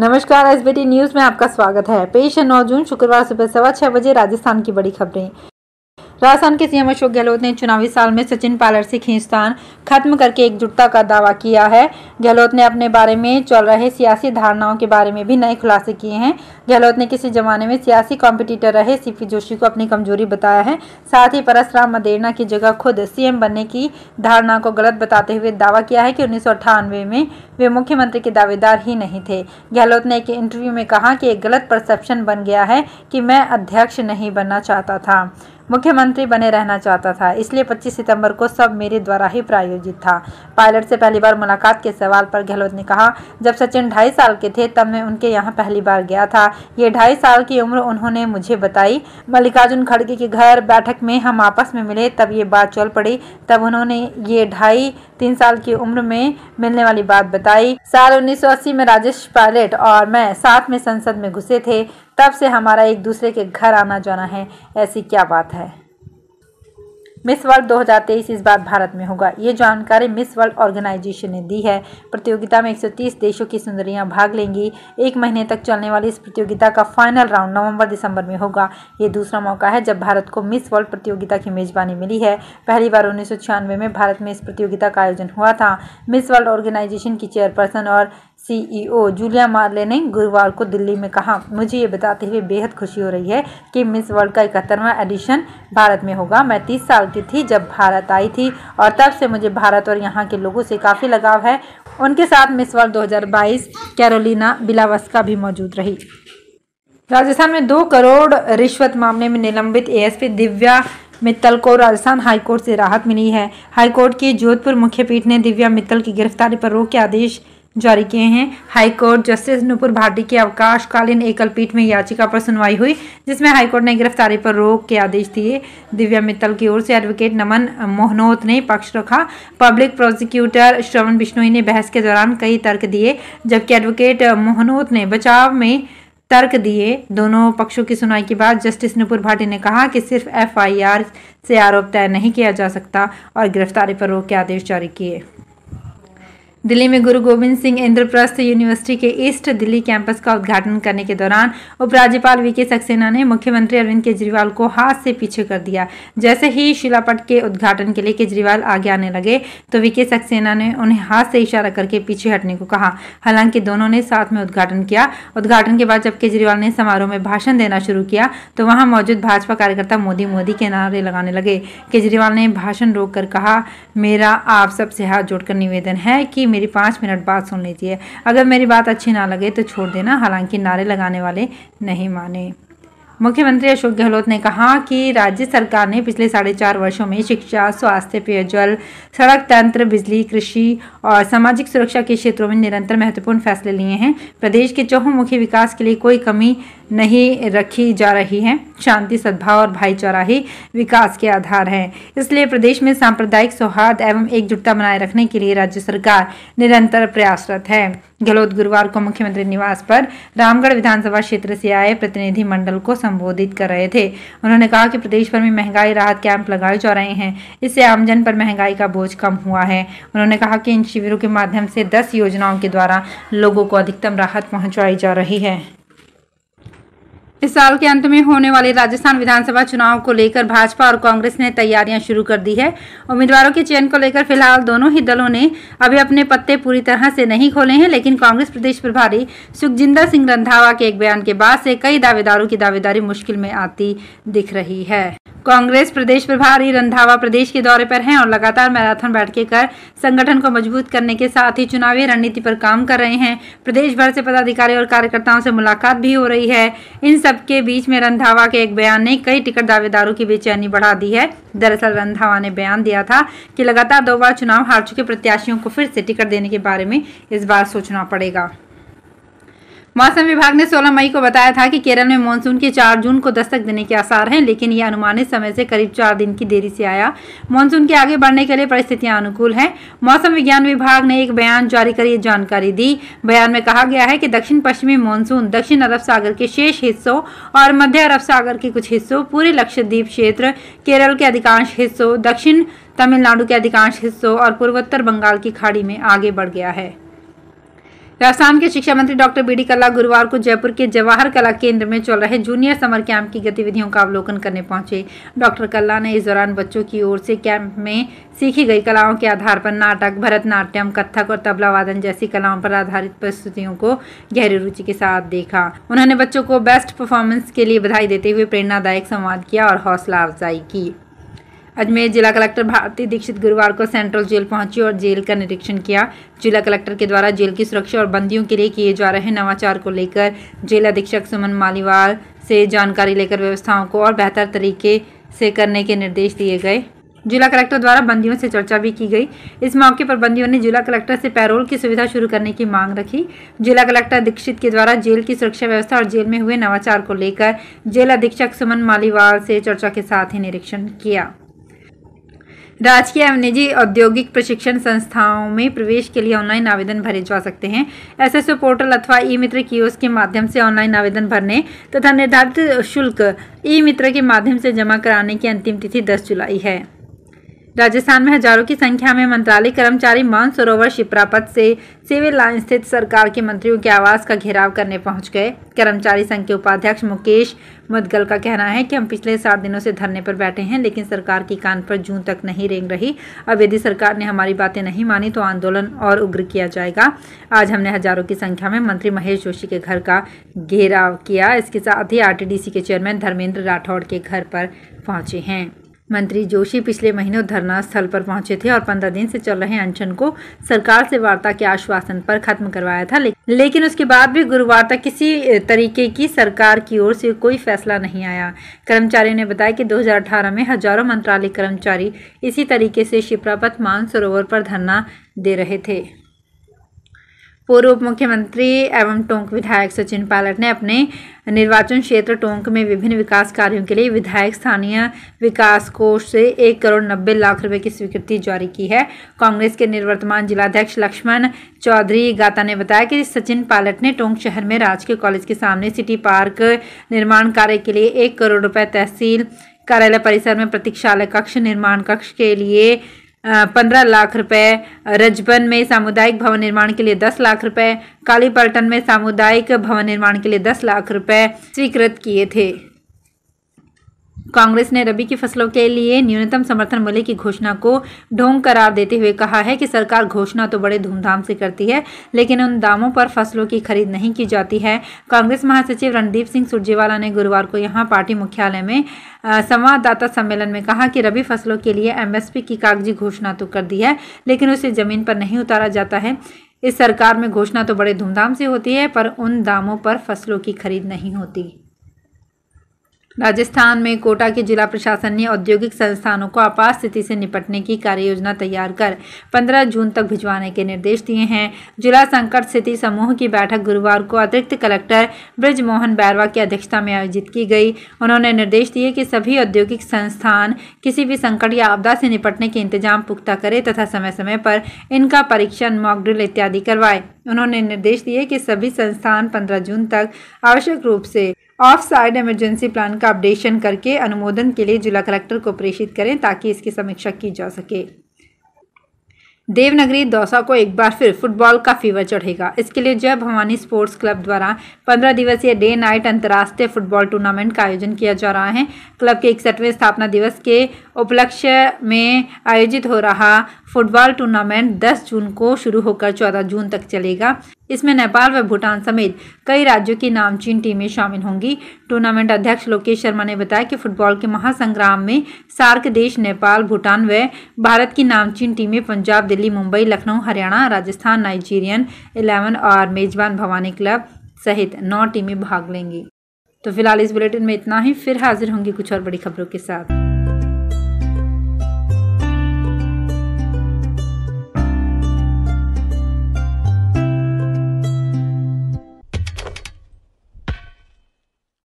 नमस्कार S news में आपका स्वागत है पेश है नौ जून शुक्रवार सुबह सवा छह बजे राजस्थान की बड़ी खबरें राजस्थान के सीएम अशोक गहलोत ने चुनावी साल में सचिन पायलट से खींचतान खत्म करके एकजुटता का दावा किया है गहलोत ने अपने बारे में चल रहे सियासी धारणाओं के बारे में भी नए खुलासे किए हैं गहलोत ने किसी जमाने में सियासी कॉम्पिटिटर रहे सीपी जोशी को अपनी कमजोरी बताया है साथ ही परसराम मदेरना की जगह खुद सीएम बनने की धारणा को गलत बताते हुए दावा किया है कि उन्नीस में वे मुख्यमंत्री के दावेदार ही नहीं थे गहलोत ने एक इंटरव्यू में कहा कि एक गलत परसेप्शन बन गया है कि मैं अध्यक्ष नहीं बनना चाहता था मुख्यमंत्री बने रहना चाहता था इसलिए 25 सितंबर को सब मेरे द्वारा ही प्रायोजित था पायलट से पहली बार मुलाकात के सवाल पर गहलोत ने कहा जब सचिन ढाई साल के थे तब मैं उनके यहाँ पहली बार गया था ये ढाई साल की उम्र उन्होंने मुझे बताई मल्लिकार्जुन खड़गे के घर बैठक में हम आपस में मिले तब ये बात चल पड़ी तब उन्होंने ये ढाई तीन साल की उम्र में मिलने वाली बात बताई साल उन्नीस में राजेश पायलट और मैं साथ में संसद में घुसे थे तब से हमारा एक दूसरे के घर आना जाना है ऐसी क्या बात है मिस वर्ल्ड 2023 इस बार भारत में होगा ये जानकारी मिस वर्ल्ड ऑर्गेनाइजेशन ने दी है प्रतियोगिता में 130 देशों की सुंदरियां भाग लेंगी एक महीने तक चलने वाली इस प्रतियोगिता का फाइनल राउंड नवंबर दिसंबर में होगा ये दूसरा मौका है जब भारत को मिस वर्ल्ड प्रतियोगिता की मेजबानी मिली है पहली बार उन्नीस में भारत में इस प्रतियोगिता का आयोजन हुआ था मिस वर्ल्ड ऑर्गेनाइजेशन की चेयरपर्सन और सीईओ जूलिया मार्ले ने गुरुवार को दिल्ली में कहा मुझे ये बताते हुए बेहद खुशी हो रही है कि मिस वर्ल्ड का इकहत्तरवा एडिशन भारत में होगा मैं तीस साल की थी जब भारत आई थी और तब से मुझे भारत और यहाँ के लोगों से काफ़ी लगाव है उनके साथ मिस वर्ल्ड 2022 कैरोलिना बिलावस्का भी मौजूद रही राजस्थान में दो करोड़ रिश्वत मामले में निलंबित एएसपी दिव्या मित्तल को राजस्थान हाईकोर्ट से राहत मिली है हाईकोर्ट की जोधपुर मुख्य पीठ ने दिव्या मित्तल की गिरफ्तारी पर रोक के आदेश जारी किए हैं हाईकोर्ट जस्टिस नुपुर भाटी के अवकाशकालीन एकल पीठ में याचिका पर सुनवाई हुई जिसमें हाईकोर्ट ने गिरफ्तारी पर रोक के आदेश दिए दिव्या मित्तल की ओर से एडवोकेट नमन मोहनोत ने पक्ष रखा पब्लिक प्रोसिक्यूटर श्रवण बिश्नोई ने बहस के दौरान कई तर्क दिए जबकि एडवोकेट मोहनोत ने बचाव में तर्क दिए दोनों पक्षों की सुनवाई के बाद जस्टिस नुपुर भाटी ने कहा कि सिर्फ एफ से आरोप तय नहीं किया जा सकता और गिरफ्तारी पर रोक के आदेश जारी किए दिल्ली में गुरु गोविंद सिंह इंद्रप्रस्थ यूनिवर्सिटी के ईस्ट दिल्ली कैंपस का उद्घाटन करने के दौरान उपराज्यपाल वी के सक्सेना ने मुख्यमंत्री अरविंद केजरीवाल को हाथ से पीछे कर दिया जैसे ही शिलापट के उद्घाटन के लिए केजरीवाल आगे आने लगे तो वी के सक्सेना ने उन्हें हाथ से इशारा करके पीछे हटने को कहा हालांकि दोनों ने साथ में उद्घाटन किया उद्घाटन के बाद जब केजरीवाल ने समारोह में भाषण देना शुरू किया तो वहां मौजूद भाजपा कार्यकर्ता मोदी मोदी के नारे लगाने लगे केजरीवाल ने भाषण रोक कहा मेरा आप सबसे हाथ जोड़कर निवेदन है कि मेरी पाँच मिनट बात सुन लीजिए अगर मेरी बात अच्छी ना लगे तो छोड़ देना हालांकि नारे लगाने वाले नहीं माने मुख्यमंत्री अशोक गहलोत ने कहा कि राज्य सरकार ने पिछले साढ़े चार वर्षों में शिक्षा स्वास्थ्य पेयजल सड़क तंत्र बिजली कृषि और सामाजिक सुरक्षा के क्षेत्रों में निरंतर महत्वपूर्ण फैसले लिए हैं प्रदेश के चौहमुखी विकास के लिए कोई कमी नहीं रखी जा रही है शांति सद्भाव और भाईचारा ही विकास के आधार है इसलिए प्रदेश में सांप्रदायिक सौहार्द एवं एकजुटता बनाए रखने के लिए राज्य सरकार निरंतर प्रयासरत है गहलोत गुरुवार को मुख्यमंत्री निवास पर रामगढ़ विधानसभा क्षेत्र से आए प्रतिनिधि मंडल को संबोधित कर रहे थे उन्होंने कहा कि प्रदेश भर में महंगाई राहत कैंप लगाए जा रहे हैं इससे आमजन पर महंगाई का बोझ कम हुआ है उन्होंने कहा कि इन शिविरों के माध्यम से दस योजनाओं के द्वारा लोगों को अधिकतम राहत पहुँचाई जा रही है इस साल के अंत में होने वाले राजस्थान विधानसभा चुनाव को लेकर भाजपा और कांग्रेस ने तैयारियां शुरू कर दी है उम्मीदवारों के चयन को लेकर फिलहाल दोनों ही दलों ने अभी अपने पत्ते पूरी तरह से नहीं खोले हैं लेकिन कांग्रेस प्रदेश प्रभारी सुखजिंदर सिंह रंधावा के एक बयान के बाद से कई दावेदारों की दावेदारी मुश्किल में आती दिख रही है कांग्रेस प्रदेश प्रभारी रंधावा प्रदेश के दौरे पर हैं और लगातार मैराथन बैठकें कर संगठन को मजबूत करने के साथ ही चुनावी रणनीति पर काम कर रहे हैं प्रदेश भर से पदाधिकारी और कार्यकर्ताओं से मुलाकात भी हो रही है इन सब के बीच में रंधावा के एक बयान ने कई टिकट दावेदारों की बेचैनी बढ़ा दी है दरअसल रंधावा ने बयान दिया था कि लगातार दो बार चुनाव हार चुके प्रत्याशियों को फिर से टिकट देने के बारे में इस बार सोचना पड़ेगा मौसम विभाग ने 16 मई को बताया था कि केरल में मानसून के 4 जून को दस्तक देने के आसार हैं लेकिन यह अनुमानित समय से करीब चार दिन की देरी से आया मानसून के आगे बढ़ने के लिए परिस्थितियां अनुकूल हैं मौसम विज्ञान विभाग ने एक बयान जारी कर ये जानकारी दी बयान में कहा गया है कि दक्षिण पश्चिमी मानसून दक्षिण अरब सागर के शेष हिस्सों और मध्य अरब सागर के कुछ हिस्सों पूरे लक्षद्वीप क्षेत्र केरल के अधिकांश हिस्सों दक्षिण तमिलनाडु के अधिकांश हिस्सों और पूर्वोत्तर बंगाल की खाड़ी में आगे बढ़ गया है राजस्थान के शिक्षा मंत्री डॉक्टर बी डी कल्ला गुरुवार को जयपुर के जवाहर कला केंद्र में चल रहे जूनियर समर कैंप की गतिविधियों का अवलोकन करने पहुंचे डॉक्टर कल्ला ने इस दौरान बच्चों की ओर से कैंप में सीखी गई कलाओं के आधार पर नाटक भरतनाट्यम कथक और तबला वादन जैसी कलाओं पर आधारित प्रस्तुतियों को गहरी रुचि के साथ देखा उन्होंने बच्चों को बेस्ट परफॉर्मेंस के लिए बधाई देते हुए प्रेरणादायक संवाद किया और हौसला अफजाई की अजमेर जिला कलेक्टर भारती दीक्षित गुरुवार को सेंट्रल जेल पहुंची और जेल का निरीक्षण किया जिला कलेक्टर के द्वारा जेल की सुरक्षा और बंदियों के लिए किए जा रहे नवाचार को लेकर जेल अधीक्षक सुमन मालीवाल से जानकारी लेकर व्यवस्थाओं को और बेहतर तरीके से करने के निर्देश दिए गए जिला कलेक्टर द्वारा बंदियों से चर्चा भी की गई इस मौके पर बंदियों ने जिला कलेक्टर से पैरोल की सुविधा शुरू करने की मांग रखी जिला कलेक्टर दीक्षित के द्वारा जेल की सुरक्षा व्यवस्था और जेल में हुए नवाचार को लेकर जेल अधीक्षक सुमन मालीवाल से चर्चा के साथ ही निरीक्षण किया राजकीय एवं निजी औद्योगिक प्रशिक्षण संस्थाओं में प्रवेश के लिए ऑनलाइन आवेदन भरे जा सकते हैं एसएसओ पोर्टल अथवा ई मित्र की के माध्यम से ऑनलाइन आवेदन भरने तथा निर्धारित शुल्क ई मित्र के माध्यम से जमा कराने की अंतिम तिथि दस जुलाई है राजस्थान में हजारों की संख्या में मंत्रालय कर्मचारी मानसरोवर शिप्रापत से सिविल लाइन स्थित सरकार के मंत्रियों के आवास का घेराव करने पहुंच गए कर्मचारी संघ के उपाध्यक्ष मुकेश मुदगल का कहना है कि हम पिछले सात दिनों से धरने पर बैठे हैं लेकिन सरकार की कान पर जून तक नहीं रेंग रही अब यदि सरकार ने हमारी बातें नहीं मानी तो आंदोलन और उग्र किया जाएगा आज हमने हजारों की संख्या में मंत्री महेश जोशी के घर का घेराव किया इसके साथ ही आर के चेयरमैन धर्मेंद्र राठौड़ के घर पर पहुंचे हैं मंत्री जोशी पिछले महीनों धरना स्थल पर पहुंचे थे और पंद्रह दिन से चल रहे अनशन को सरकार से वार्ता के आश्वासन पर खत्म करवाया था लेकिन उसके बाद भी गुरुवार तक किसी तरीके की सरकार की ओर से कोई फैसला नहीं आया कर्मचारियों ने बताया कि 2018 में हजारों मंत्रालय कर्मचारी इसी तरीके से मान मानसरोवर पर धरना दे रहे थे पूर्व उप मुख्यमंत्री एवं टोंक विधायक सचिन पायलट ने अपने निर्वाचन क्षेत्र टोंक में विभिन्न विकास कार्यों के लिए विधायक स्थानीय विकास कोष से एक करोड़ नब्बे लाख रुपए की स्वीकृति जारी की है कांग्रेस के निर्वर्तमान जिलाध्यक्ष लक्ष्मण चौधरी गाता ने बताया कि सचिन पायलट ने टोंक शहर में राजकीय कॉलेज के सामने सिटी पार्क निर्माण कार्य के लिए एक करोड़ रुपये तहसील कार्यालय परिसर में प्रतीक्षालय कक्ष निर्माण कक्ष के लिए पंद्रह लाख रुपए रजबन में सामुदायिक भवन निर्माण के लिए दस लाख रुपए कालीपल्टन में सामुदायिक भवन निर्माण के लिए दस लाख रुपए स्वीकृत किए थे कांग्रेस ने रबी की फसलों के लिए न्यूनतम समर्थन मूल्य की घोषणा को ढोंग करार देते हुए कहा है कि सरकार घोषणा तो बड़े धूमधाम से करती है लेकिन उन दामों पर फसलों की खरीद नहीं की जाती है कांग्रेस महासचिव रणदीप सिंह सुरजेवाला ने गुरुवार को यहाँ पार्टी मुख्यालय में संवाददाता सम्मेलन में कहा कि रबी फसलों के लिए एम की कागजी घोषणा तो कर दी है लेकिन उसे जमीन पर नहीं उतारा जाता है इस सरकार में घोषणा तो बड़े धूमधाम से होती है पर उन दामों पर फसलों की खरीद नहीं होती राजस्थान में कोटा के जिला प्रशासन ने औद्योगिक संस्थानों को आपात स्थिति से निपटने की कार्य योजना तैयार कर 15 जून तक भिजवाने के निर्देश दिए हैं जिला संकट स्थिति समूह की बैठक गुरुवार को अतिरिक्त कलेक्टर ब्रजमोहन बैरवा की अध्यक्षता में आयोजित की गई उन्होंने निर्देश दिए कि सभी औद्योगिक संस्थान किसी भी संकट या आपदा से निपटने के इंतजाम पुख्ता करें तथा समय समय पर इनका परीक्षण मॉकड्रिल इत्यादि करवाए उन्होंने निर्देश दिए कि सभी संस्थान पंद्रह जून तक आवश्यक रूप से ऑफ साइड इमरजेंसी प्लान का अपडेशन करके अनुमोदन के लिए जिला कलेक्टर को प्रेषित करें ताकि इसकी समीक्षा की जा सके देवनगरी दौसा को एक बार फिर फुटबॉल का फीवर चढ़ेगा इसके लिए जय भवानी स्पोर्ट्स क्लब द्वारा पंद्रह दिवसीय डे नाइट अंतर्राष्ट्रीय फुटबॉल टूर्नामेंट का आयोजन किया जा रहा है क्लब के इकसठवें स्थापना दिवस के उपलक्ष्य में आयोजित हो रहा फुटबॉल टूर्नामेंट 10 जून को शुरू होकर 14 जून तक चलेगा इसमें नेपाल व भूटान समेत कई राज्यों की नामचीन टीमें शामिल होंगी टूर्नामेंट अध्यक्ष लोकेश शर्मा ने बताया कि फुटबॉल के महासंग्राम में सार्क देश नेपाल भूटान व भारत की नामचीन टीमें पंजाब दिल्ली मुंबई लखनऊ हरियाणा राजस्थान नाइजीरियन इलेवन और मेजबान भवानी क्लब सहित नौ टीमें भाग लेंगी तो फिलहाल इस बुलेटिन में इतना ही फिर हाजिर होंगी कुछ और बड़ी खबरों के साथ